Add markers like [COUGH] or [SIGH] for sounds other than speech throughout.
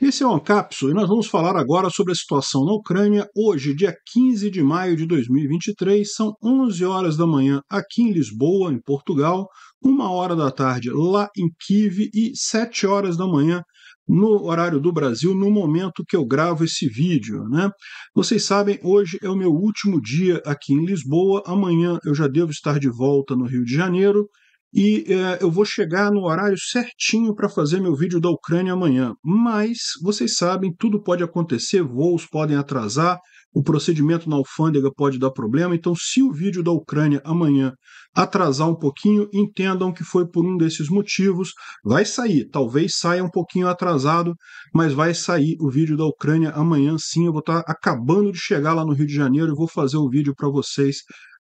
Esse é o Ancapso e nós vamos falar agora sobre a situação na Ucrânia. Hoje, dia 15 de maio de 2023, são 11 horas da manhã aqui em Lisboa, em Portugal, uma hora da tarde lá em Kiev e 7 horas da manhã no horário do Brasil, no momento que eu gravo esse vídeo. Né? Vocês sabem, hoje é o meu último dia aqui em Lisboa, amanhã eu já devo estar de volta no Rio de Janeiro e é, eu vou chegar no horário certinho para fazer meu vídeo da Ucrânia amanhã. Mas vocês sabem, tudo pode acontecer, voos podem atrasar, o procedimento na alfândega pode dar problema. Então, se o vídeo da Ucrânia amanhã atrasar um pouquinho, entendam que foi por um desses motivos. Vai sair, talvez saia um pouquinho atrasado, mas vai sair o vídeo da Ucrânia amanhã sim. Eu vou estar tá acabando de chegar lá no Rio de Janeiro e vou fazer o vídeo para vocês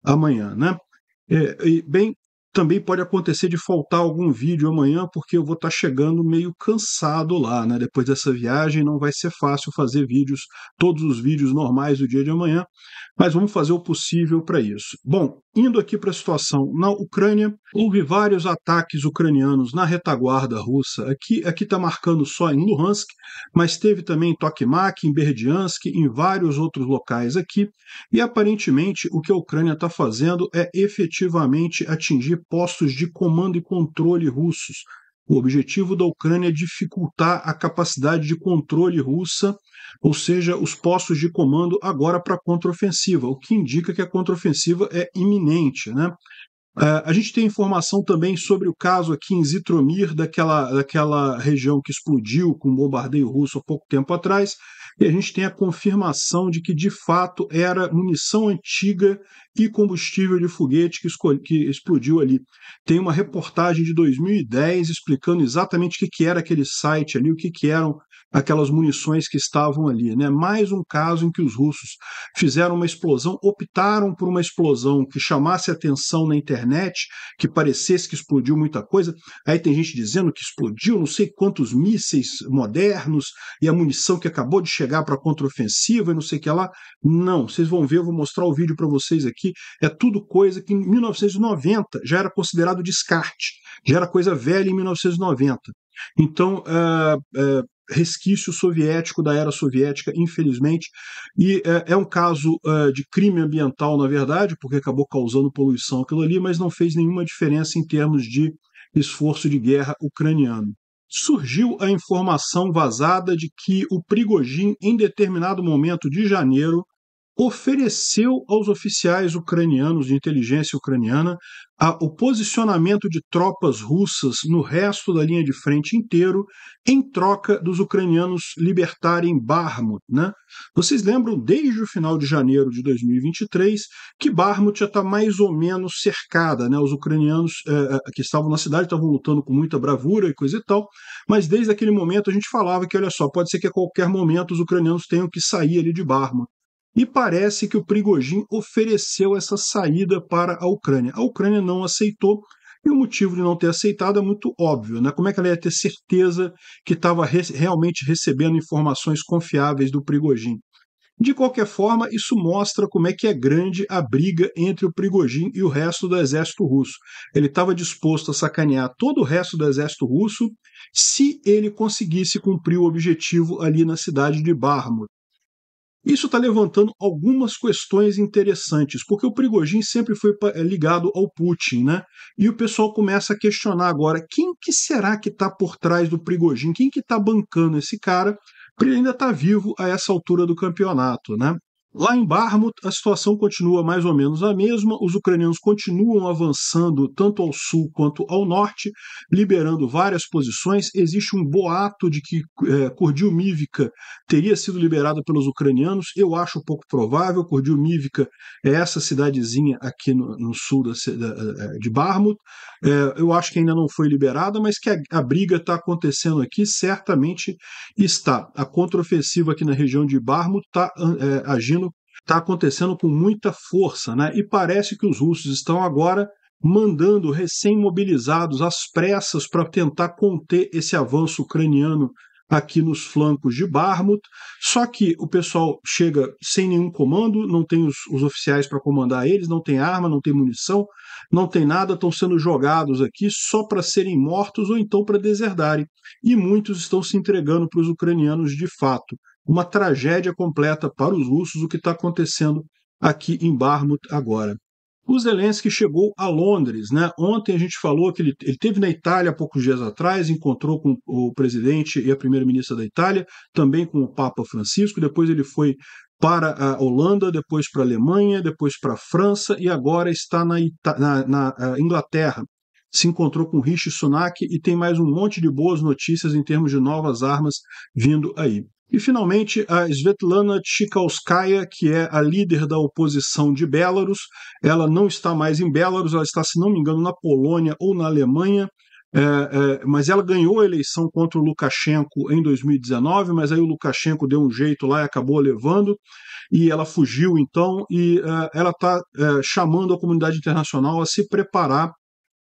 amanhã, né? É, e, bem, também pode acontecer de faltar algum vídeo amanhã, porque eu vou estar tá chegando meio cansado lá, né? Depois dessa viagem não vai ser fácil fazer vídeos, todos os vídeos normais do dia de amanhã, mas vamos fazer o possível para isso. Bom, Indo aqui para a situação na Ucrânia, houve vários ataques ucranianos na retaguarda russa. Aqui aqui está marcando só em Luhansk, mas teve também em Tokmak, em Berdiansk, em vários outros locais aqui. E aparentemente o que a Ucrânia está fazendo é efetivamente atingir postos de comando e controle russos o objetivo da Ucrânia é dificultar a capacidade de controle russa, ou seja, os postos de comando agora para a contraofensiva, o que indica que a contraofensiva é iminente. Né? Uh, a gente tem informação também sobre o caso aqui em Zitromir, daquela, daquela região que explodiu com um bombardeio russo há pouco tempo atrás, e a gente tem a confirmação de que de fato era munição antiga e combustível de foguete que, que explodiu ali. Tem uma reportagem de 2010 explicando exatamente o que, que era aquele site ali, o que, que eram aquelas munições que estavam ali. Né? Mais um caso em que os russos fizeram uma explosão, optaram por uma explosão que chamasse atenção na internet, que parecesse que explodiu muita coisa. Aí tem gente dizendo que explodiu não sei quantos mísseis modernos e a munição que acabou de chegar para a contraofensiva e não sei o que lá. Não, vocês vão ver, eu vou mostrar o vídeo para vocês aqui que é tudo coisa que em 1990 já era considerado descarte, já era coisa velha em 1990. Então, uh, uh, resquício soviético da era soviética, infelizmente, e é, é um caso uh, de crime ambiental, na verdade, porque acabou causando poluição aquilo ali, mas não fez nenhuma diferença em termos de esforço de guerra ucraniano. Surgiu a informação vazada de que o Prigojin, em determinado momento de janeiro, ofereceu aos oficiais ucranianos de inteligência ucraniana a, o posicionamento de tropas russas no resto da linha de frente inteiro em troca dos ucranianos libertarem Barmut. Né? Vocês lembram, desde o final de janeiro de 2023, que Barmut já está mais ou menos cercada. Né? Os ucranianos é, que estavam na cidade estavam lutando com muita bravura e coisa e tal, mas desde aquele momento a gente falava que, olha só, pode ser que a qualquer momento os ucranianos tenham que sair ali de Barmut. E parece que o Prigojin ofereceu essa saída para a Ucrânia. A Ucrânia não aceitou, e o motivo de não ter aceitado é muito óbvio. Né? Como é que ela ia ter certeza que estava re realmente recebendo informações confiáveis do Prigojin? De qualquer forma, isso mostra como é que é grande a briga entre o Prigojin e o resto do exército russo. Ele estava disposto a sacanear todo o resto do exército russo se ele conseguisse cumprir o objetivo ali na cidade de Barmut. Isso está levantando algumas questões interessantes, porque o Prigogine sempre foi eh, ligado ao Putin, né? E o pessoal começa a questionar agora quem que será que está por trás do Prigogine, quem que está bancando esse cara, porque ele ainda está vivo a essa altura do campeonato, né? Lá em Barmut, a situação continua mais ou menos a mesma. Os ucranianos continuam avançando tanto ao sul quanto ao norte, liberando várias posições. Existe um boato de que é, Kurdilmivka teria sido liberada pelos ucranianos. Eu acho pouco provável. Kurdilmivka é essa cidadezinha aqui no, no sul da, da, é, de Barmut. É, eu acho que ainda não foi liberada, mas que a, a briga está acontecendo aqui, certamente está. A contraofensiva aqui na região de Barmut está é, agindo está acontecendo com muita força, né? E parece que os russos estão agora mandando recém-mobilizados às pressas para tentar conter esse avanço ucraniano aqui nos flancos de Barmut. Só que o pessoal chega sem nenhum comando, não tem os, os oficiais para comandar eles, não tem arma, não tem munição, não tem nada, estão sendo jogados aqui só para serem mortos ou então para deserdarem. E muitos estão se entregando para os ucranianos de fato uma tragédia completa para os russos o que está acontecendo aqui em Barmut agora. O Zelensky chegou a Londres, né? Ontem a gente falou que ele, ele teve na Itália há poucos dias atrás, encontrou com o presidente e a primeira-ministra da Itália, também com o Papa Francisco. Depois ele foi para a Holanda, depois para a Alemanha, depois para a França e agora está na, Ita na, na Inglaterra. Se encontrou com Rishi Sunak e tem mais um monte de boas notícias em termos de novas armas vindo aí. E, finalmente, a Svetlana Tchikalskaya, que é a líder da oposição de Belarus. Ela não está mais em Belarus, ela está, se não me engano, na Polônia ou na Alemanha. É, é, mas ela ganhou a eleição contra o Lukashenko em 2019, mas aí o Lukashenko deu um jeito lá e acabou levando, e ela fugiu então, e é, ela está é, chamando a comunidade internacional a se preparar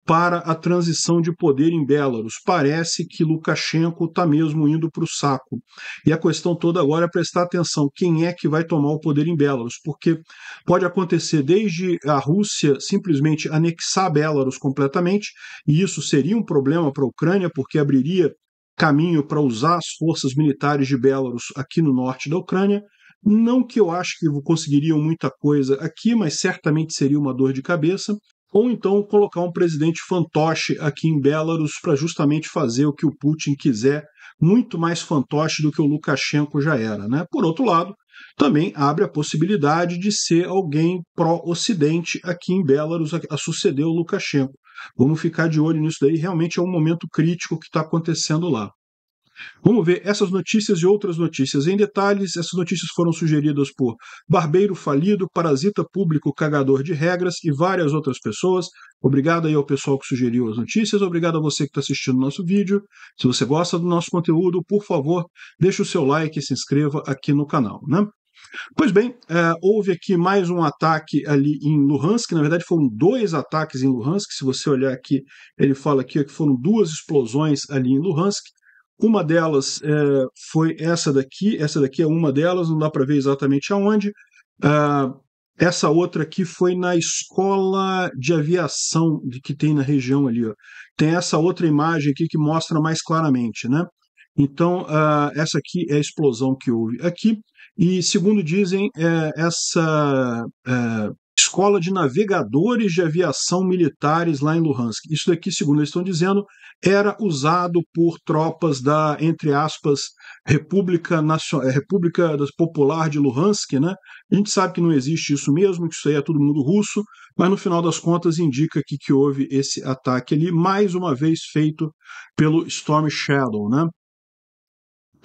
para a transição de poder em Belarus. Parece que Lukashenko está mesmo indo para o saco. E a questão toda agora é prestar atenção: quem é que vai tomar o poder em Belarus? Porque pode acontecer desde a Rússia simplesmente anexar Belarus completamente, e isso seria um problema para a Ucrânia, porque abriria caminho para usar as forças militares de Belarus aqui no norte da Ucrânia. Não que eu acho que conseguiriam muita coisa aqui, mas certamente seria uma dor de cabeça ou então colocar um presidente fantoche aqui em Belarus para justamente fazer o que o Putin quiser, muito mais fantoche do que o Lukashenko já era. Né? Por outro lado, também abre a possibilidade de ser alguém pró-Ocidente aqui em Belarus a suceder o Lukashenko. Vamos ficar de olho nisso daí, realmente é um momento crítico que está acontecendo lá. Vamos ver essas notícias e outras notícias em detalhes. Essas notícias foram sugeridas por Barbeiro Falido, Parasita Público Cagador de Regras e várias outras pessoas. Obrigado aí ao pessoal que sugeriu as notícias, obrigado a você que está assistindo o nosso vídeo. Se você gosta do nosso conteúdo, por favor, deixe o seu like e se inscreva aqui no canal. Né? Pois bem, é, houve aqui mais um ataque ali em Luhansk, na verdade foram dois ataques em Luhansk, se você olhar aqui, ele fala aqui que foram duas explosões ali em Luhansk, uma delas é, foi essa daqui, essa daqui é uma delas, não dá para ver exatamente aonde. Ah, essa outra aqui foi na escola de aviação que tem na região ali. Ó. Tem essa outra imagem aqui que mostra mais claramente, né? Então, uh, essa aqui é a explosão que houve aqui. E, segundo dizem, é, essa é, escola de navegadores de aviação militares lá em Luhansk. Isso daqui, segundo eles estão dizendo, era usado por tropas da, entre aspas, República, Nacional, eh, República Popular de Luhansk, né? A gente sabe que não existe isso mesmo, que isso aí é todo mundo russo, mas no final das contas indica que, que houve esse ataque ali, mais uma vez feito pelo Storm Shadow, né?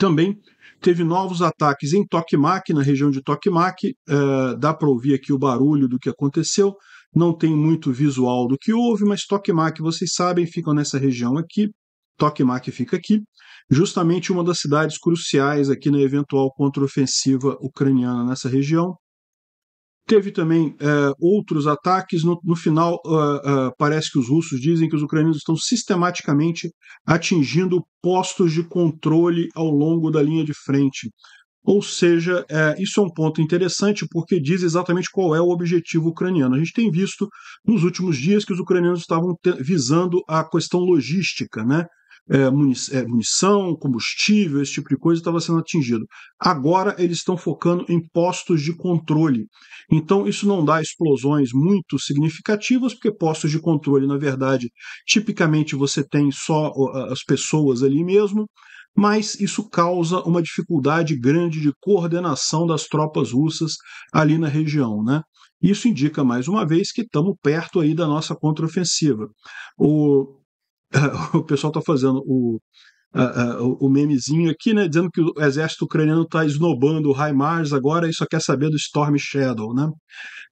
Também teve novos ataques em Tokmak, na região de Tokmak. Uh, é, dá para ouvir aqui o barulho do que aconteceu. Não tem muito visual do que houve, mas Tokmak, vocês sabem, ficam nessa região aqui. Tokmak fica aqui, justamente uma das cidades cruciais aqui na eventual contraofensiva ucraniana nessa região. Teve também eh, outros ataques. No, no final, uh, uh, parece que os russos dizem que os ucranianos estão sistematicamente atingindo postos de controle ao longo da linha de frente. Ou seja, é, isso é um ponto interessante porque diz exatamente qual é o objetivo ucraniano. A gente tem visto nos últimos dias que os ucranianos estavam visando a questão logística, né? É, é, munição, combustível, esse tipo de coisa estava sendo atingido. Agora eles estão focando em postos de controle. Então isso não dá explosões muito significativas, porque postos de controle, na verdade, tipicamente você tem só as pessoas ali mesmo, mas isso causa uma dificuldade grande de coordenação das tropas russas ali na região, né? Isso indica mais uma vez que estamos perto aí da nossa contraofensiva. O [LAUGHS] o pessoal está fazendo o, o memezinho aqui, né, dizendo que o exército ucraniano está esnobando o HIMARS agora e só quer saber do Storm Shadow, né,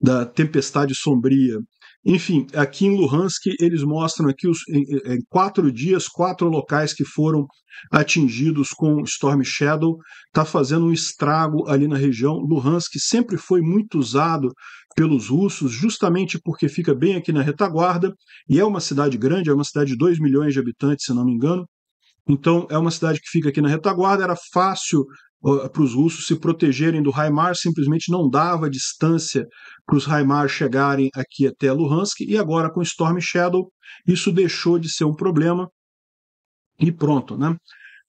da tempestade sombria. Enfim, aqui em Luhansk eles mostram aqui os, em, em, quatro dias, quatro locais que foram atingidos com Storm Shadow, está fazendo um estrago ali na região. Luhansk sempre foi muito usado pelos russos, justamente porque fica bem aqui na retaguarda, e é uma cidade grande, é uma cidade de 2 milhões de habitantes, se não me engano. Então, é uma cidade que fica aqui na retaguarda, era fácil uh, para os russos se protegerem do Raimar, simplesmente não dava distância para os Raimar chegarem aqui até Luhansk, e agora com Storm Shadow, isso deixou de ser um problema, e pronto, né?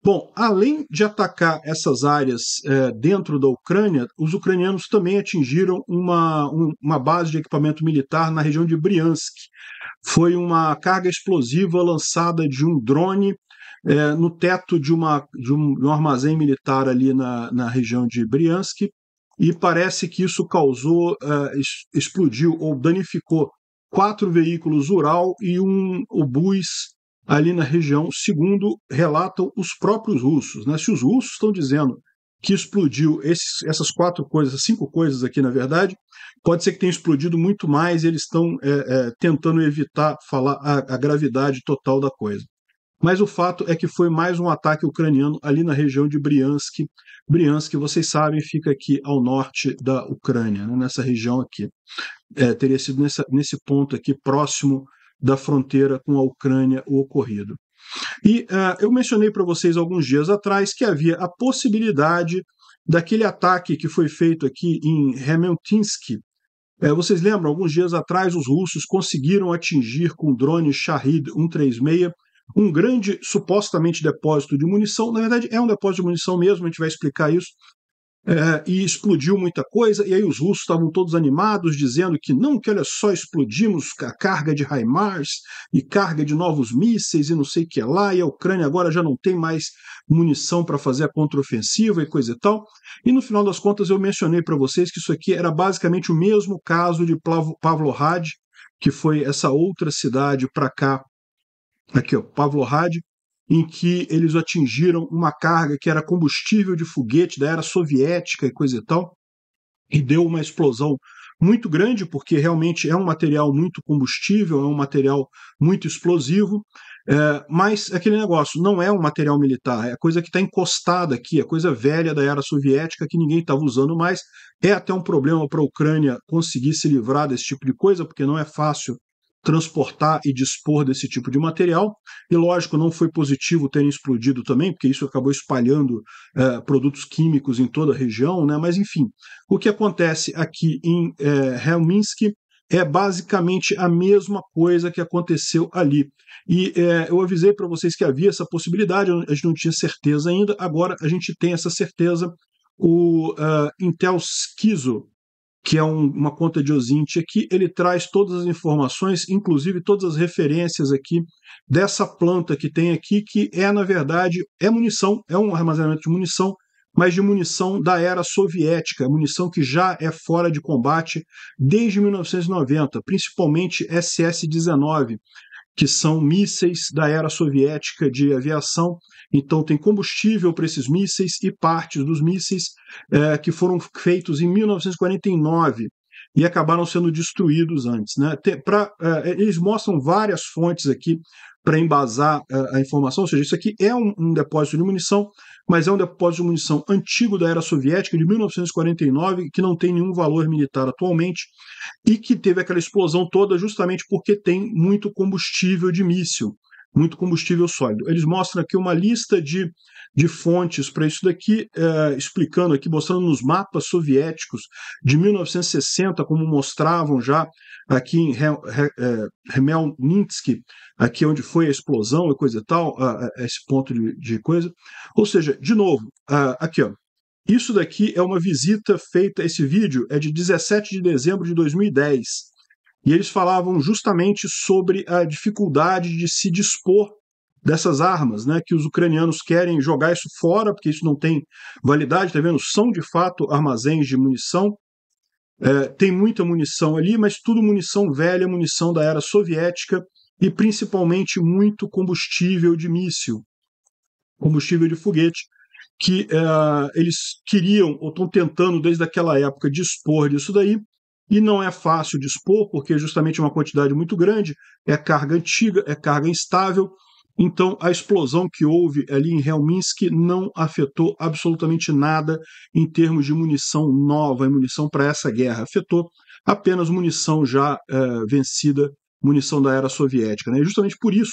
Bom, além de atacar essas áreas é, dentro da Ucrânia, os ucranianos também atingiram uma, um, uma base de equipamento militar na região de Briansk. Foi uma carga explosiva lançada de um drone é, no teto de, uma, de, um, de um armazém militar ali na, na região de Briansk, e parece que isso causou, é, explodiu ou danificou quatro veículos Ural e um obus ali na região, segundo relatam os próprios russos. Né? Se os russos estão dizendo que explodiu esses, essas quatro coisas, cinco coisas aqui, na verdade, pode ser que tenha explodido muito mais e eles estão é, é, tentando evitar falar a, a gravidade total da coisa. Mas o fato é que foi mais um ataque ucraniano ali na região de Briansk. Briansk, vocês sabem, fica aqui ao norte da Ucrânia, né, nessa região aqui. É, teria sido nessa, nesse ponto aqui, próximo da fronteira com a Ucrânia o ocorrido. E uh, eu mencionei para vocês alguns dias atrás que havia a possibilidade daquele ataque que foi feito aqui em Remeltinsky. Eh, vocês lembram, alguns dias atrás, os russos conseguiram atingir com o drone Shahid 136 um grande, supostamente, depósito de munição. Na verdade, é um depósito de munição mesmo, a gente vai explicar isso, é, e explodiu muita coisa, e aí os russos estavam todos animados, dizendo que não, que olha só, explodimos a carga de HIMARS e carga de novos mísseis e não sei o que lá, e a Ucrânia agora já não tem mais munição para fazer a contraofensiva e coisa e tal. E no final das contas eu mencionei para vocês que isso aqui era basicamente o mesmo caso de Pavlohrad, que foi essa outra cidade para cá, aqui ó, Pavlohrad, em que eles atingiram uma carga que era combustível de foguete da era soviética e coisa e tal, e deu uma explosão muito grande, porque realmente é um material muito combustível, é um material muito explosivo, é, mas aquele negócio não é um material militar, é coisa que está encostada aqui, é coisa velha da era soviética que ninguém estava usando mais. É até um problema para a Ucrânia conseguir se livrar desse tipo de coisa, porque não é fácil transportar e dispor desse tipo de material. E lógico, não foi positivo terem explodido também, porque isso acabou espalhando é, produtos químicos em toda a região, né? Mas enfim, o que acontece aqui em eh, Helminsk é basicamente a mesma coisa que aconteceu ali. E é, eu avisei para vocês que havia essa possibilidade, a gente não tinha certeza ainda, agora a gente tem essa certeza. O uh, Intel Schizo, que é um, uma conta de Ozinti aqui, ele traz todas as informações, inclusive todas as referências aqui dessa planta que tem aqui, que é, na verdade, é munição, é um armazenamento de munição, mas de munição da era soviética, munição que já é fora de combate desde 1990, principalmente SS-19, que são mísseis da era soviética de aviação então, tem combustível para esses mísseis e partes dos mísseis é, que foram feitos em 1949 e acabaram sendo destruídos antes. Né? Tem, pra, é, eles mostram várias fontes aqui para embasar é, a informação, ou seja, isso aqui é um, um, depósito de munição, mas é um depósito de munição antigo da era soviética, de 1949, que não tem nenhum valor militar atualmente, e que teve aquela explosão toda justamente porque tem muito combustível de míssil muito combustível sólido. Eles mostram aqui uma lista de, de fontes para isso daqui, é, explicando aqui, mostrando nos mapas soviéticos de 1960, como mostravam já aqui em é, Remelnitsky, aqui onde foi a explosão e coisa e tal, a, a esse ponto de, de, coisa. Ou seja, de novo, a, aqui ó, isso daqui é uma visita feita, esse vídeo é de 17 de dezembro de 2010. E eles falavam justamente sobre a dificuldade de se dispor dessas armas, né, que os ucranianos querem jogar isso fora, porque isso não tem validade, tá vendo? São de fato armazéns de munição. É, tem muita munição ali, mas tudo munição velha, munição da era soviética e principalmente muito combustível de míssil, combustível de foguete, que é, eles queriam ou estão tentando desde aquela época dispor disso daí e não é fácil de expor, porque é justamente é uma quantidade muito grande, é carga antiga, é carga instável. Então, a explosão que houve ali em Helminsk não afetou absolutamente nada em termos de munição nova, munição para essa guerra. Afetou apenas munição já é, vencida, munição da era soviética. Né? justamente por isso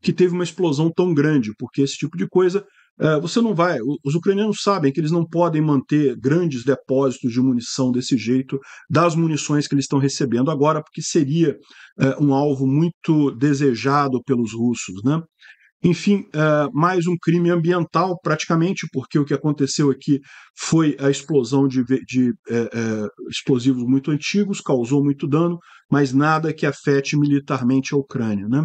que teve uma explosão tão grande, porque esse tipo de coisa eh, você não vai. Os ucranianos sabem que eles não podem manter grandes depósitos de munição desse jeito, das munições que eles estão recebendo agora, porque seria eh, um alvo muito desejado pelos russos. Né? Enfim, eh, mais um crime ambiental, praticamente, porque o que aconteceu aqui foi a explosão de, de é, é, explosivos muito antigos, causou muito dano, mas nada que afete militarmente a Ucrânia. Né?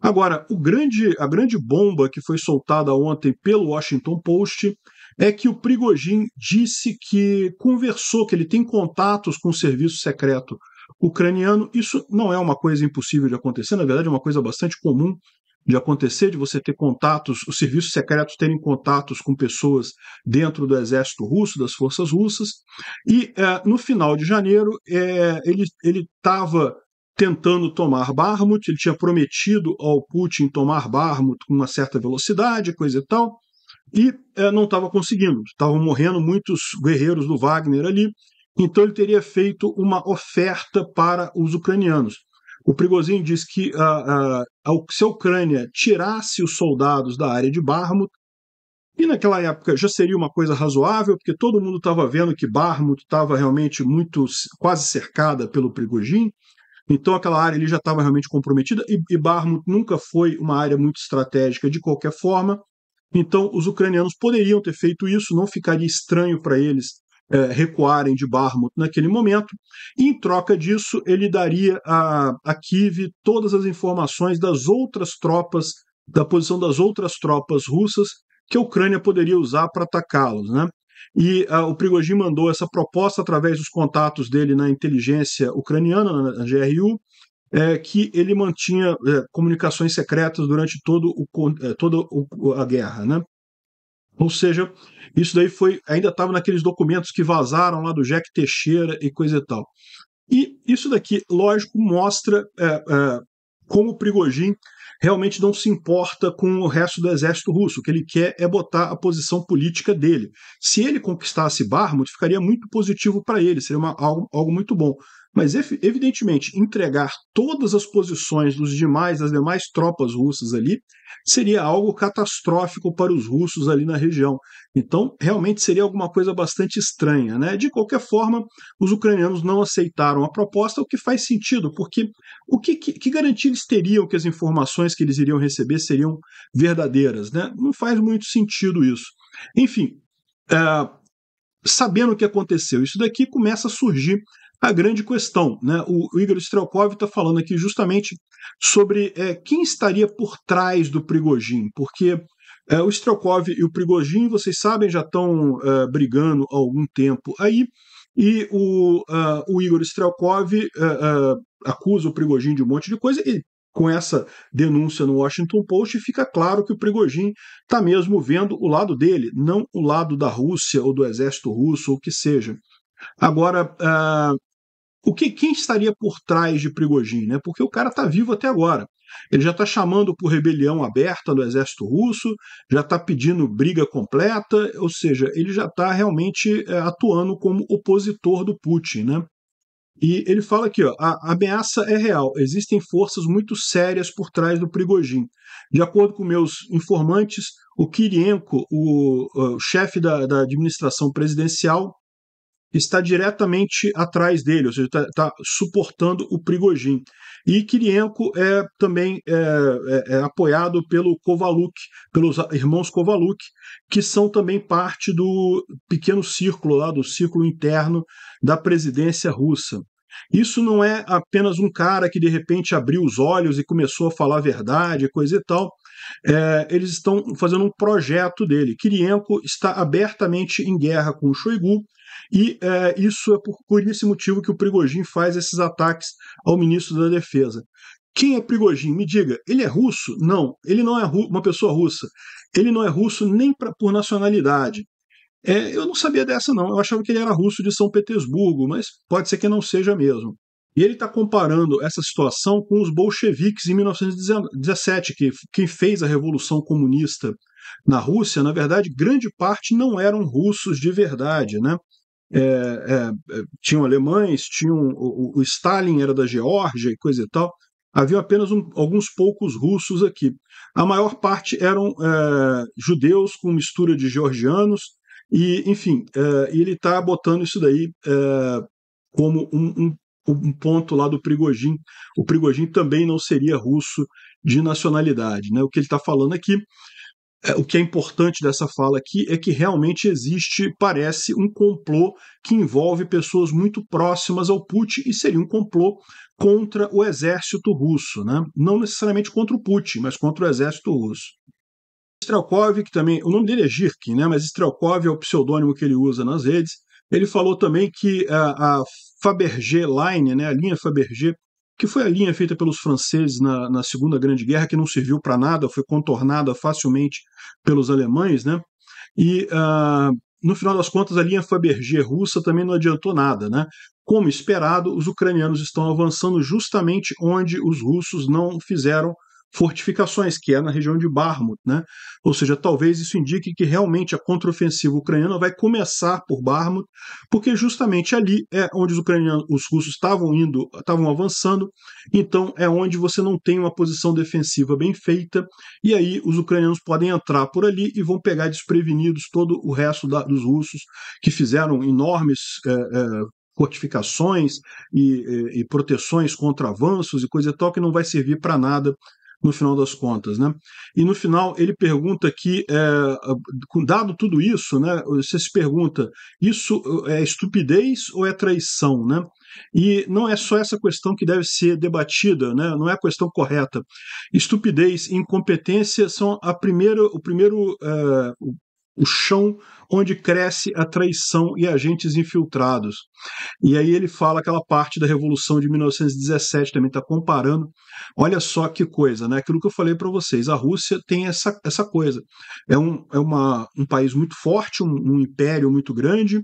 Agora, grande, a grande bomba que foi soltada ontem pelo Washington Post é que o Prigojin disse que conversou, que ele tem contatos com o serviço secreto ucraniano. Isso não é uma coisa impossível de acontecer, na verdade, é uma coisa bastante comum de acontecer, de você ter contatos, os serviços secretos terem contatos com pessoas dentro do exército russo, das forças russas. E é, no final de janeiro, é, ele estava tentando tomar Barmut, ele tinha prometido ao Putin tomar Barmut com uma certa velocidade, coisa e tal, e é, não estava conseguindo. Estavam morrendo muitos guerreiros do Wagner ali, então ele teria feito uma oferta para os ucranianos. O Prigozhin diz que ah, ah, se a Ucrânia tirasse os soldados da área de Barmut, e naquela época já seria uma coisa razoável, porque todo mundo estava vendo que Barmut estava realmente muito quase cercada pelo Prigogine, então aquela área ali já estava realmente comprometida e, e Barmut nunca foi uma área muito estratégica de qualquer forma. Então os ucranianos poderiam ter feito isso, não ficaria estranho para eles é, recuarem de Barmut naquele momento. E em troca disso, ele daria a, a Kiev todas as informações das outras tropas, da posição das outras tropas russas que a Ucrânia poderia usar para atacá-los, né? E uh, o Prigogine mandou essa proposta através dos contatos dele na inteligência ucraniana, na, GRU, é, que ele mantinha é, comunicações secretas durante todo o, é, toda o, a guerra. Né? Ou seja, isso daí foi ainda estava naqueles documentos que vazaram lá do Jack Teixeira e coisa e tal. E isso daqui, lógico, mostra é, é, como o Prigogine realmente não se importa com o resto do exército russo. O que ele quer é botar a posição política dele. Se ele conquistasse Barmut, ficaria muito positivo para ele, seria uma, algo, algo muito bom. Mas, evidentemente, entregar todas as posições dos demais, das demais tropas russas ali seria algo catastrófico para os russos ali na região. Então, realmente seria alguma coisa bastante estranha. Né? De qualquer forma, os ucranianos não aceitaram a proposta, o que faz sentido, porque o que, que, que garantia eles teriam que as informações que eles iriam receber seriam verdadeiras? Né? Não faz muito sentido isso. Enfim. Eh, sabendo o que aconteceu, isso daqui começa a surgir a grande questão. Né? O, o Igor Strelkov está falando aqui justamente sobre é, quem estaria por trás do Prigogine, porque é, o Strelkov e o Prigogine, vocês sabem, já estão é, brigando há algum tempo aí, e o, uh, o Igor Strelkov uh, uh, acusa o Prigogine de um monte de coisa, e com essa denúncia no Washington Post, fica claro que o Prigogine está mesmo vendo o lado dele, não o lado da Rússia ou do exército russo ou o que seja. Agora, é, o que quem estaria por trás de Prigogine, né? Porque o cara está vivo até agora. Ele já está chamando por rebelião aberta do exército russo, já está pedindo briga completa, ou seja, ele já está realmente é, atuando como opositor do Putin, né? E ele fala aqui, ó, a ameaça é real, existem forças muito sérias por trás do Prigogine. De acordo com meus informantes, o Kirienko, o, o chefe da, da administração presidencial, está diretamente atrás dele, ou seja, está, tá suportando o Prigojin. E Kirienko é também é, é, é apoiado pelo Kovaluk, pelos irmãos Kovaluk, que são também parte do pequeno círculo lá, do círculo interno da presidência russa. Isso não é apenas um cara que de repente abriu os olhos e começou a falar a verdade, coisa e tal é, eles estão fazendo um projeto dele. Kirienko está abertamente em guerra com o Shoigu, e é, isso é por, por esse motivo que o Prigojin faz esses ataques ao ministro da Defesa. Quem é Prigojin? Me diga, ele é russo? Não, ele não é uma pessoa russa. Ele não é russo nem pra, por nacionalidade. É, eu não sabia dessa, não. Eu achava que ele era russo de São Petersburgo, mas pode ser que não seja mesmo. E ele está comparando essa situação com os bolcheviques em 1917, que quem fez a Revolução Comunista na Rússia, na verdade, grande parte não eram russos de verdade, né? É, é, é tinham alemães, tinham o, o, Stalin era da Geórgia e coisa e tal. Havia apenas um, alguns poucos russos aqui. A maior parte eram é, judeus com mistura de georgianos e, enfim, é, ele está botando isso daí é, como um, um um ponto lá do Prigojin. O Prigojin também não seria russo de nacionalidade. Né? O que ele está falando aqui, é, o que é importante dessa fala aqui, é que realmente existe, parece, um complô que envolve pessoas muito próximas ao Putin e seria um complô contra o exército russo. Né? Não necessariamente contra o Putin, mas contra o exército russo. Strelkov, que também, o nome dele é Girkin, né? mas Strelkov é o pseudônimo que ele usa nas redes, ele falou também que a, eh, a Fabergé Line, né, a linha Fabergé, que foi a linha feita pelos franceses na, na Segunda Grande Guerra, que não serviu para nada, foi contornada facilmente pelos alemães, né? E uh, no final das contas, a linha Fabergé russa também não adiantou nada, né? Como esperado, os ucranianos estão avançando justamente onde os russos não fizeram fortificações, que é na região de Barmut. Né? Ou seja, talvez isso indique que realmente a contraofensiva ucraniana vai começar por Barmut, porque justamente ali é onde os ucranianos, os russos estavam indo, estavam avançando, então é onde você não tem uma posição defensiva bem feita, e aí os ucranianos podem entrar por ali e vão pegar desprevenidos todo o resto da, dos russos que fizeram enormes é, é, fortificações e, e, e, proteções contra avanços e coisa e tal, que não vai servir para nada no final das contas. Né? E no final ele pergunta que, é, dado tudo isso, né, você se pergunta, isso é, é estupidez ou é traição? Né? E não é só essa questão que deve ser debatida, né? não é a questão correta. Estupidez e incompetência são a primeira, o primeiro, é, o chão onde cresce a traição e agentes infiltrados. E aí ele fala aquela parte da Revolução de 1917, também está comparando. Olha só que coisa, né? Aquilo que eu falei para vocês, a Rússia tem essa, essa coisa. É, um, é uma, um país muito forte, um, um império muito grande,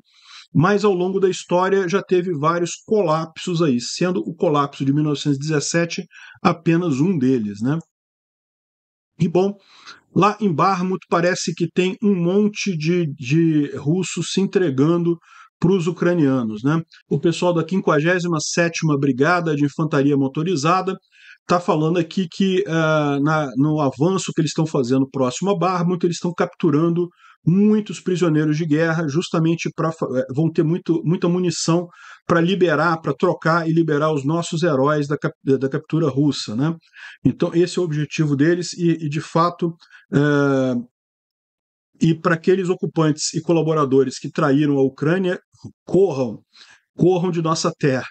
mas ao longo da história já teve vários colapsos aí, sendo o colapso de 1917 apenas um deles, né? E bom, Lá em Barmut parece que tem um monte de, de russos se entregando para os ucranianos. Né? O pessoal da 57ª Brigada de Infantaria Motorizada está falando aqui que uh, na, no avanço que eles estão fazendo próximo a Barmut, eles estão capturando muitos prisioneiros de guerra, justamente para eh, vão ter muito, muita munição para liberar, para trocar e liberar os nossos heróis da, cap, da captura russa. Né? Então, esse é o objetivo deles, e, e de fato. É, e para aqueles ocupantes e colaboradores que traíram a Ucrânia, corram, corram de nossa terra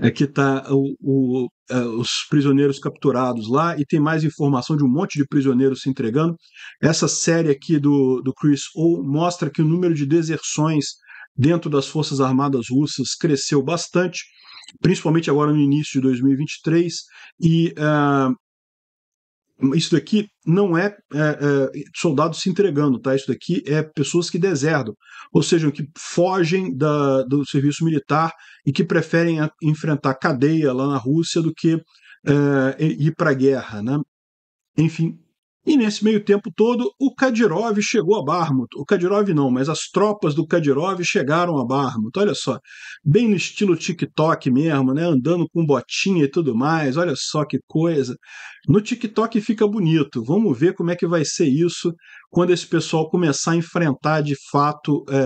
é que está o, o, é, os prisioneiros capturados lá e tem mais informação de um monte de prisioneiros se entregando. Essa série aqui do, do Chris ou mostra que o número de deserções dentro das Forças Armadas Russas cresceu bastante, principalmente agora no início de 2023, e isso daqui não é, é, é soldados se entregando, tá? Isso daqui é pessoas que desertam, ou seja, que fogem da, do serviço militar e que preferem a, enfrentar cadeia lá na Rússia do que é, ir para a guerra, né? Enfim, e nesse meio tempo todo, o Kadyrov chegou a Barmut. O Kadyrov não, mas as tropas do Kadyrov chegaram a Barmut. Olha só, bem no estilo TikTok mesmo, né? Andando com botinha e tudo mais. Olha só que coisa. No TikTok fica bonito. Vamos ver como é que vai ser isso quando esse pessoal começar a enfrentar de fato é,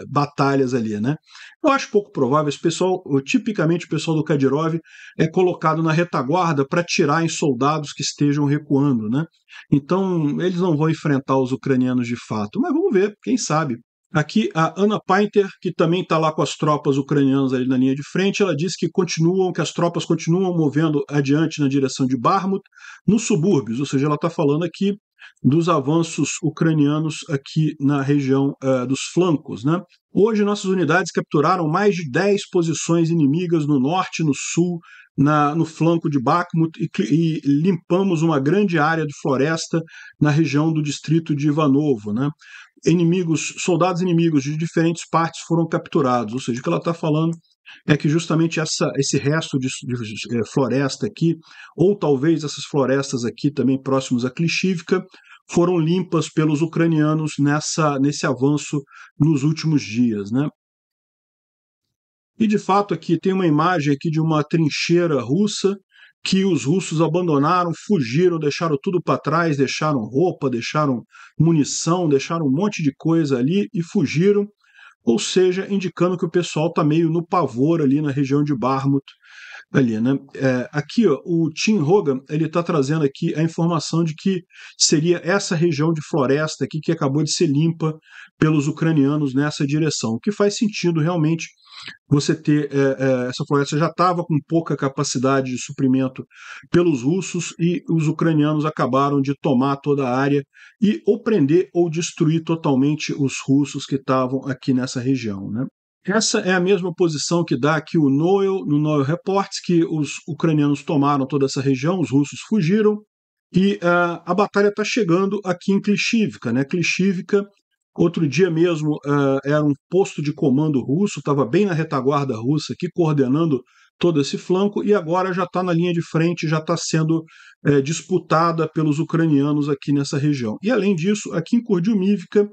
é, batalhas ali, né? Eu acho pouco provável. Esse pessoal, tipicamente o pessoal do Kadyrov é colocado na retaguarda para tirar em soldados que estejam recuando, né? Então eles não vão enfrentar os ucranianos de fato, mas vamos ver, quem sabe. Aqui a Anna Painter, que também está lá com as tropas ucranianas ali na linha de frente, ela diz que continuam, que as tropas continuam movendo adiante na direção de Barmut, nos subúrbios, ou seja, ela está falando aqui dos avanços ucranianos aqui na região uh, dos flancos. Né? Hoje, nossas unidades capturaram mais de 10 posições inimigas no norte, no sul, na, no flanco de Bakhmut e, e, limpamos uma grande área de floresta na região do distrito de Ivanovo. Né? Inimigos, soldados inimigos de diferentes partes foram capturados, ou seja, o que ela está falando é que justamente essa, esse resto de, de, é, floresta aqui, ou talvez essas florestas aqui também próximos à Klishivka, foram limpas pelos ucranianos nessa, nesse avanço nos últimos dias. Né? E de fato aqui tem uma imagem aqui de uma trincheira russa que os russos abandonaram, fugiram, deixaram tudo para trás, deixaram roupa, deixaram munição, deixaram um monte de coisa ali e fugiram ou seja, indicando que o pessoal está meio no pavor ali na região de Barmouth ali, né? É, aqui, ó, o Tim Hogan, ele está trazendo aqui a informação de que seria essa região de floresta aqui que acabou de ser limpa pelos ucranianos nessa direção, o que faz sentido realmente você ter é, é, essa floresta já estava com pouca capacidade de suprimento pelos russos e os ucranianos acabaram de tomar toda a área e ou prender ou destruir totalmente os russos que estavam aqui nessa região, né? Essa é a mesma posição que dá aqui o Noel, no Noel Reports, que os ucranianos tomaram toda essa região, os russos fugiram, e uh, a batalha está chegando aqui em Klishivka. Né? Klishivka, outro dia mesmo, uh, era um posto de comando russo, estava bem na retaguarda russa aqui, coordenando todo esse flanco, e agora já está na linha de frente, já está sendo uh, disputada pelos ucranianos aqui nessa região. E além disso, aqui em Kordiumivka,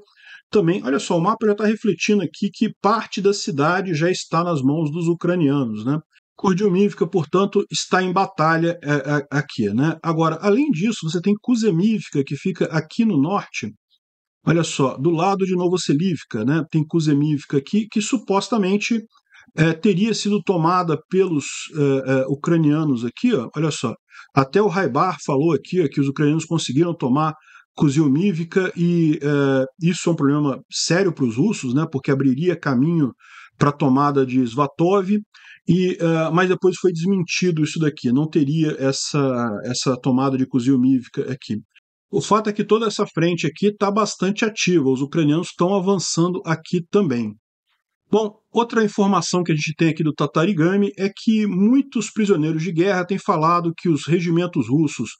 também, olha só, o mapa já está refletindo aqui que parte da cidade já está nas mãos dos ucranianos, né? Kurdiumívka, portanto, está em batalha é, é, aqui, né? Agora, além disso, você tem Kuzemívka, que fica aqui no norte. Olha só, do lado de Novoselivka, né? Tem Kuzemívka aqui, que supostamente é, teria sido tomada pelos é, é, ucranianos aqui, ó, olha só. Até o Raibar falou aqui ó, que os ucranianos conseguiram tomar Kuznetsovka e uh, isso é um problema sério para os russos, né, porque abriria caminho para a tomada de Svatov, e, uh, mas depois foi desmentido isso daqui, não teria essa, essa tomada de Kuznetsovka aqui. O fato é que toda essa frente aqui está bastante ativa, os ucranianos estão avançando aqui também. Bom, outra informação que a gente tem aqui do Tatarigami é que muitos prisioneiros de guerra têm falado que os regimentos russos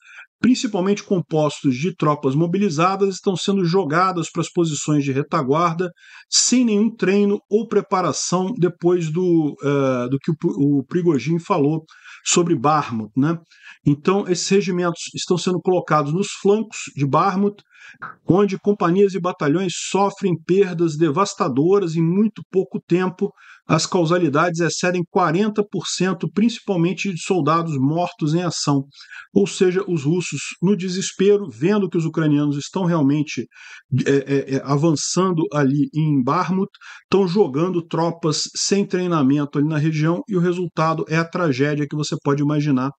principalmente compostos de tropas mobilizadas, estão sendo jogadas para as posições de retaguarda sem nenhum treino ou preparação depois do, uh, do que o, o Prigogine falou sobre Barmut. Né? Então, esses regimentos estão sendo colocados nos flancos de Barmut, onde companhias e batalhões sofrem perdas devastadoras em muito pouco tempo, as causalidades excedem 40%, principalmente de soldados mortos em ação. Ou seja, os russos, no desespero, vendo que os ucranianos estão realmente é, é, é avançando ali em Barmut, estão jogando tropas sem treinamento ali na região e o resultado é a tragédia que você pode imaginar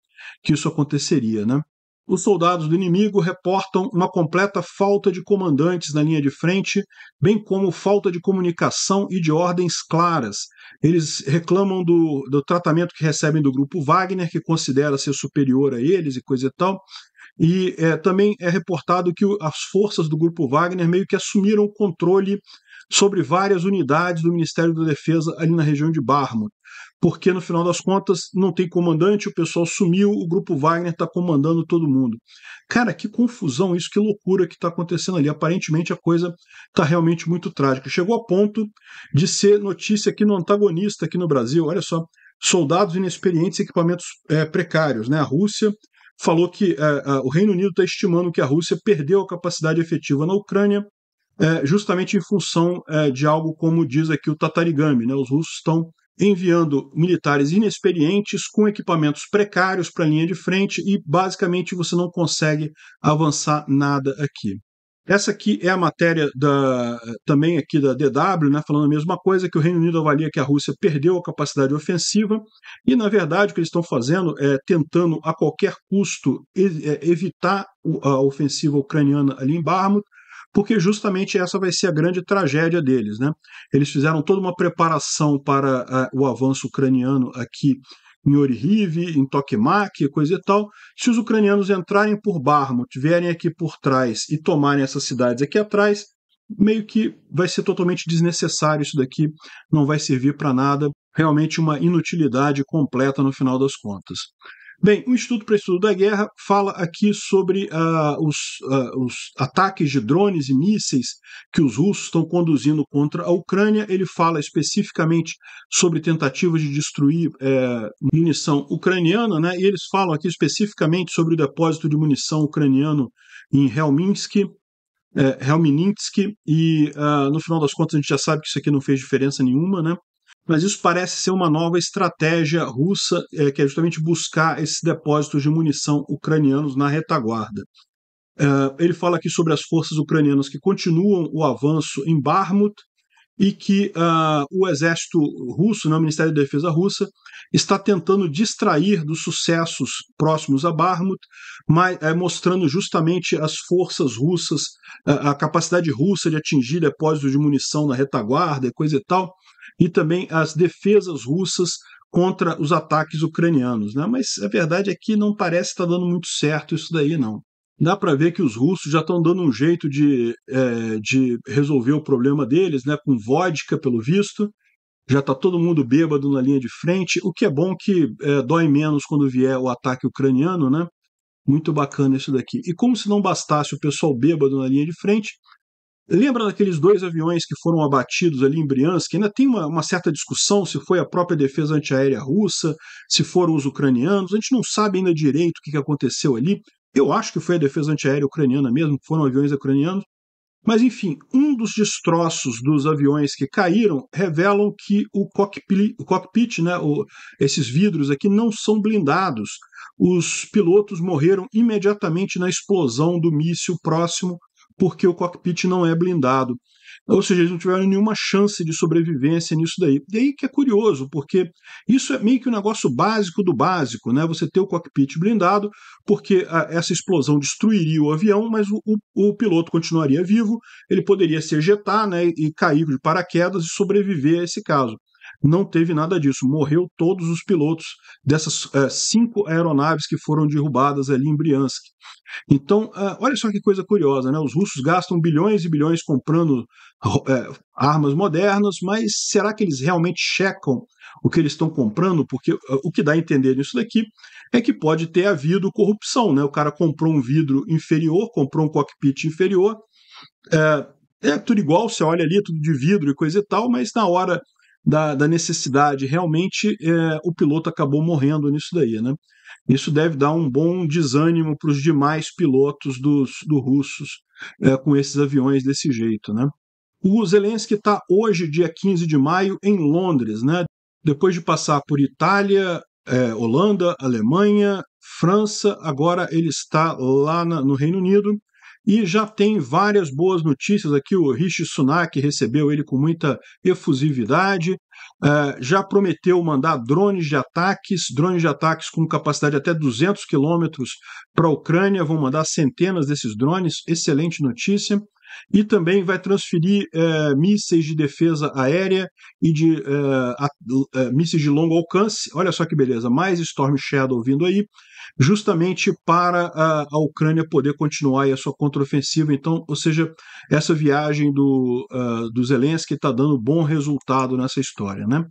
que isso aconteceria. Né? os soldados do inimigo reportam uma completa falta de comandantes na linha de frente, bem como falta de comunicação e de ordens claras. Eles reclamam do, do tratamento que recebem do grupo Wagner, que considera ser superior a eles e coisa e tal. E é, também é reportado que as forças do grupo Wagner meio que assumiram o controle sobre várias unidades do Ministério da Defesa ali na região de Barmouth porque no final das contas não tem comandante, o pessoal sumiu, o grupo Wagner está comandando todo mundo. Cara, que confusão isso, que loucura que está acontecendo ali. Aparentemente a coisa está realmente muito trágica. Chegou a ponto de ser notícia aqui no antagonista aqui no Brasil. Olha só, soldados inexperientes e equipamentos é, precários. Né? A Rússia falou que é, o Reino Unido está estimando que a Rússia perdeu a capacidade efetiva na Ucrânia é, justamente em função é, de algo como diz aqui o Tatarigami, né? Os russos estão enviando militares inexperientes com equipamentos precários para a linha de frente e basicamente você não consegue avançar nada aqui. Essa aqui é a matéria da, também aqui da DW, né, falando a mesma coisa, que o Reino Unido avalia que a Rússia perdeu a capacidade ofensiva, e na verdade o que eles estão fazendo é tentando a qualquer custo é, evitar a ofensiva ucraniana ali em Barmut, porque justamente essa vai ser a grande tragédia deles. Né? Eles fizeram toda uma preparação para eh, o avanço ucraniano aqui em Orihiv, em Tokmak, coisa e tal. Se os ucranianos entrarem por Barmut, tiverem aqui por trás e tomarem essas cidades aqui atrás, meio que vai ser totalmente desnecessário isso daqui, não vai servir para nada, realmente uma inutilidade completa no final das contas. Bem, o Instituto para Estudo da Guerra fala aqui sobre uh, os, uh, os, ataques de drones e mísseis que os russos estão conduzindo contra a Ucrânia. Ele fala especificamente sobre tentativas de destruir é, munição ucraniana, né? E eles falam aqui especificamente sobre o depósito de munição ucraniano em Helminsk, é, E uh, no final das contas a gente já sabe que isso aqui não fez diferença nenhuma, né? mas isso parece ser uma nova estratégia russa, é, que é justamente buscar esses depósitos de munição ucranianos na retaguarda. É, ele fala aqui sobre as forças ucranianas que continuam o avanço em Barmut e que uh, o exército russo, não, né, o Ministério da Defesa russa, está tentando distrair dos sucessos próximos a Barmut, mas, é, mostrando justamente as forças russas, é, a capacidade russa de atingir depósitos de munição na retaguarda, coisa e tal e também as defesas russas contra os ataques ucranianos. Né? Mas a verdade é que não parece estar tá dando muito certo isso daí, não. Dá para ver que os russos já estão dando um jeito de, é, de resolver o problema deles, né? com vodka, pelo visto. Já está todo mundo bêbado na linha de frente, o que é bom que é, dói menos quando vier o ataque ucraniano, né? Muito bacana isso daqui. E como se não bastasse o pessoal bêbado na linha de frente, Lembra daqueles dois aviões que foram abatidos ali em Briansk? Ainda tem uma, uma, certa discussão se foi a própria defesa antiaérea russa, se foram os ucranianos, a gente não sabe ainda direito o que, aconteceu ali. Eu acho que foi a defesa antiaérea ucraniana mesmo, foram aviões ucranianos. Mas enfim, um dos destroços dos aviões que caíram revelam que o cockpit, o cockpit né, o, esses vidros aqui não são blindados. Os pilotos morreram imediatamente na explosão do míssil próximo porque o cockpit não é blindado. Ou seja, eles não tiveram nenhuma chance de sobrevivência nisso daí. E aí que é curioso, porque isso é meio que um negócio básico do básico, né? Você ter o cockpit blindado, porque a, ah, essa explosão destruiria o avião, mas o, o, o, piloto continuaria vivo, ele poderia se ejetar né, e cair de paraquedas e sobreviver a esse caso. Não teve nada disso. Morreu todos os pilotos dessas é, cinco aeronaves que foram derrubadas ali em Briansk. Então, é, olha só que coisa curiosa, né? Os russos gastam bilhões e bilhões comprando é, armas modernas, mas será que eles realmente checam o que eles estão comprando? Porque o que dá a entender nisso daqui é que pode ter havido corrupção, né? O cara comprou um vidro inferior, comprou um cockpit inferior, é, é tudo igual, você olha ali, é tudo de vidro e coisa e tal, mas na hora da, da necessidade. Realmente é, o piloto acabou morrendo nisso daí, né? Isso deve dar um bom desânimo para os demais pilotos dos do russos é, com esses aviões desse jeito, né? O Zelensky está hoje, dia 15 de maio, em Londres, né? Depois de passar por Itália, é, Holanda, Alemanha, França, agora ele está lá na, no Reino Unido e já tem várias boas notícias aqui. O Rishi Sunak recebeu ele com muita efusividade. Uh, já prometeu mandar drones de ataques, drones de ataques com capacidade de até 200 quilômetros para a Ucrânia. Vão mandar centenas desses drones. Excelente notícia. E também vai transferir uh, mísseis de defesa aérea e de uh, mísseis de longo alcance. Olha só que beleza, mais Storm Shadow vindo aí justamente para a, a Ucrânia poder continuar a sua contraofensiva. Então, ou seja, essa viagem do, uh, do Zelensky está dando bom resultado nessa história. Né?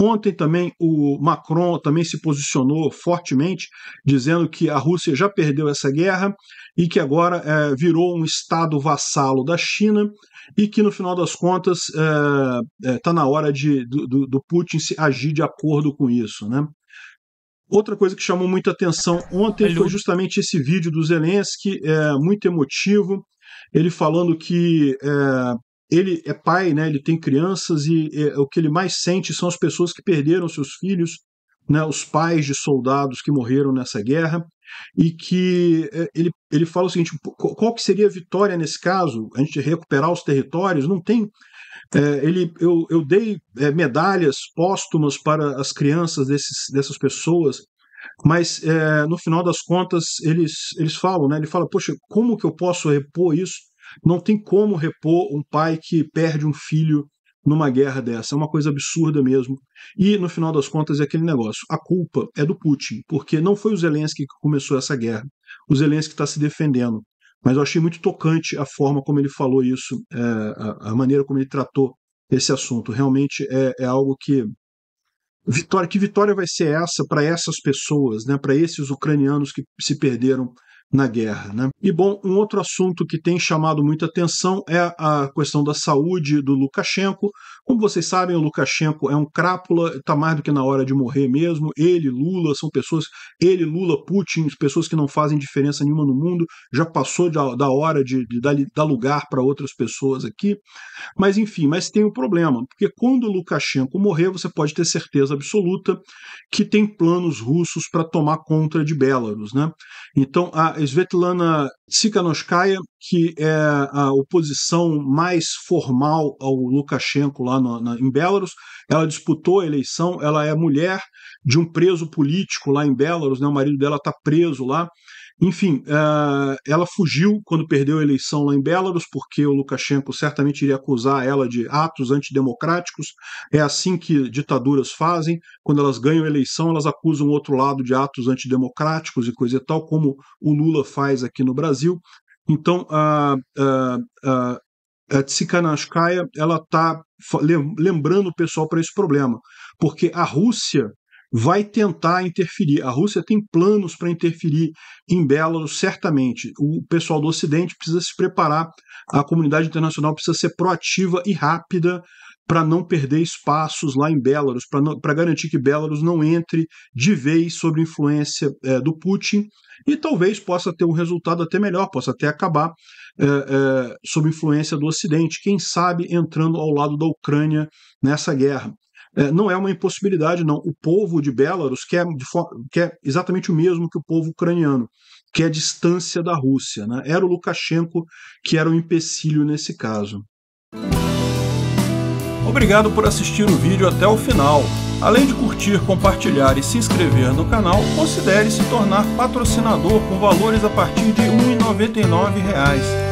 Ontem também o Macron também se posicionou fortemente, dizendo que a Rússia já perdeu essa guerra e que agora uh, virou um estado vassalo da China e que no final das contas está eh, eh, na hora de, do, do Putin se agir de acordo com isso. Né? Outra coisa que chamou muita atenção ontem Alô. foi justamente esse vídeo do Zelensky, é, muito emotivo, ele falando que é, ele é pai, né, ele tem crianças e é, o que ele mais sente são as pessoas que perderam seus filhos, né, os pais de soldados que morreram nessa guerra, e que é, ele, ele fala o seguinte, qual que seria a vitória nesse caso? A gente recuperar os territórios? Não tem é, ele, eu, eu dei é, medalhas póstumas para as crianças desses, dessas pessoas, mas é, no final das contas eles, eles falam, né? Ele fala, poxa, como que eu posso repor isso? Não tem como repor um pai que perde um filho numa guerra dessa. É uma coisa absurda mesmo. E no final das contas é aquele negócio. A culpa é do Putin, porque não foi o Zelensky que começou essa guerra. O Zelensky está se defendendo. Mas eu achei muito tocante a forma como ele falou isso, é, a, a, maneira como ele tratou esse assunto. Realmente é, é algo que. Vitória, que vitória vai ser essa para essas pessoas, né, para esses ucranianos que se perderam na guerra. Né? E bom, um outro assunto que tem chamado muita atenção é a questão da saúde do Lukashenko. Como vocês sabem, o Lukashenko é um crápula, está mais do que na hora de morrer mesmo. Ele, Lula, são pessoas, ele, Lula, Putin, pessoas que não fazem diferença nenhuma no mundo, já passou da hora de, de dar, dar lugar para outras pessoas aqui. Mas enfim, mas tem um problema, porque quando o Lukashenko morrer, você pode ter certeza absoluta que tem planos russos para tomar conta de Belarus. Né? Então, a, Svetlana Tsikhanouskaya, que é a oposição mais formal ao Lukashenko lá no, na, em Belarus. Ela disputou a eleição, ela é mulher de um preso político lá em Belarus, né? o marido dela está preso lá. Enfim, eh, ela fugiu quando perdeu a eleição lá em Belarus, porque o Lukashenko certamente iria acusar ela de atos antidemocráticos. É assim que ditaduras fazem. Quando elas ganham a eleição, elas acusam o outro lado de atos antidemocráticos e coisa e tal, como o Lula faz aqui no Brasil. Então, a, a, a, a ela está lembrando o pessoal para esse problema, porque a Rússia vai tentar interferir. A Rússia tem planos para interferir em Belarus, certamente. O pessoal do Ocidente precisa se preparar, a comunidade internacional precisa ser proativa e rápida para não perder espaços lá em Belarus, para garantir que Belarus não entre de vez sob influência é, do Putin e talvez possa ter um resultado até melhor, possa até acabar é, é, sob influência do Ocidente, quem sabe entrando ao lado da Ucrânia nessa guerra. É, não é uma impossibilidade, não. O povo de Belarus quer, de quer exatamente o mesmo que o povo ucraniano, que é a distância da Rússia. Né? Era o Lukashenko que era o empecilho nesse caso. Obrigado por assistir o vídeo até o final. Além de curtir, compartilhar e se inscrever no canal, considere se tornar patrocinador com valores a partir de R$ 1,99